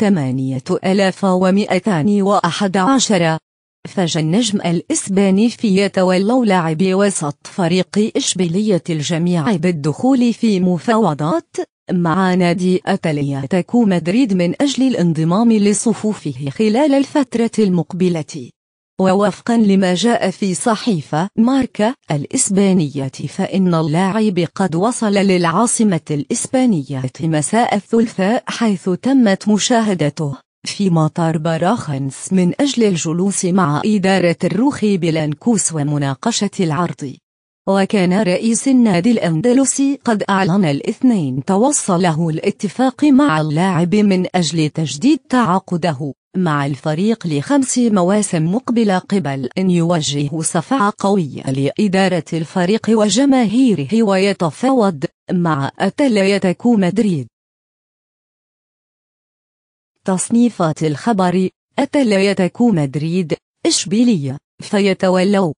ثمانية ألاف ومئتان وأحد عشر فجا النجم الإسباني في يتولوا لاعبي وسط فريق إشبيلية الجميع بالدخول في مفاوضات مع نادي أتليا تكو مدريد من أجل الانضمام لصفوفه خلال الفترة المقبلة ووفقا لما جاء في صحيفة ماركا الإسبانية فإن اللاعب قد وصل للعاصمة الإسبانية مساء الثلاثاء حيث تمت مشاهدته في مطار باراخنس من أجل الجلوس مع إدارة الروخ بلانكوس ومناقشة العرض وكان رئيس النادي الأندلسي قد أعلن الاثنين توصله الاتفاق مع اللاعب من أجل تجديد تعاقده مع الفريق لخمس مواسم مقبلة قبل أن يوجه صفعة قوية لإدارة الفريق وجماهيره ويتفاوض مع أتلتيكو مدريد تصنيفات الخبر أتلتيكو مدريد إشبيلية فيتولوا